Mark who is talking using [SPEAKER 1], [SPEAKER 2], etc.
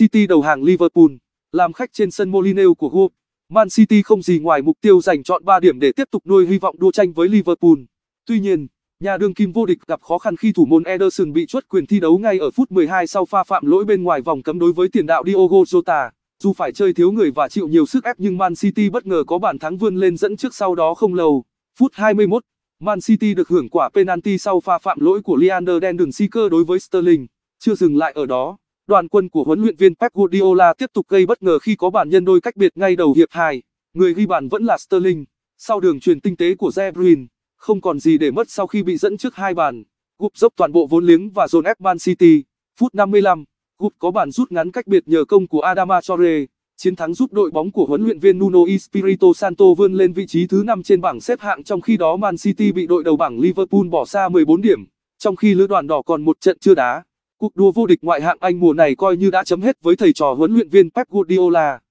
[SPEAKER 1] City đầu hàng Liverpool, làm khách trên sân Molineux của Wolves. Man City không gì ngoài mục tiêu giành chọn 3 điểm để tiếp tục nuôi hy vọng đua tranh với Liverpool. Tuy nhiên, nhà đương kim vô địch gặp khó khăn khi thủ môn Ederson bị truất quyền thi đấu ngay ở phút 12 sau pha phạm lỗi bên ngoài vòng cấm đối với tiền đạo Diogo Jota. Dù phải chơi thiếu người và chịu nhiều sức ép nhưng Man City bất ngờ có bàn thắng vươn lên dẫn trước sau đó không lâu. Phút 21, Man City được hưởng quả penalty sau pha phạm lỗi của Leander Dendon Seeker đối với Sterling. Chưa dừng lại ở đó, Đoàn quân của huấn luyện viên Pep Guardiola tiếp tục gây bất ngờ khi có bàn nhân đôi cách biệt ngay đầu hiệp 2. Người ghi bàn vẫn là Sterling. Sau đường truyền tinh tế của De Bruyne, không còn gì để mất sau khi bị dẫn trước hai bàn. Gục dốc toàn bộ vốn liếng và dồn ép Man City. Phút 55, Gục có bàn rút ngắn cách biệt nhờ công của Adama Traore. Chiến thắng giúp đội bóng của huấn luyện viên Nuno Espirito Santo vươn lên vị trí thứ 5 trên bảng xếp hạng trong khi đó Man City bị đội đầu bảng Liverpool bỏ xa 14 điểm, trong khi lứa đoàn đỏ còn một trận chưa đá. Cuộc đua vô địch ngoại hạng Anh mùa này coi như đã chấm hết với thầy trò huấn luyện viên Pep Guardiola.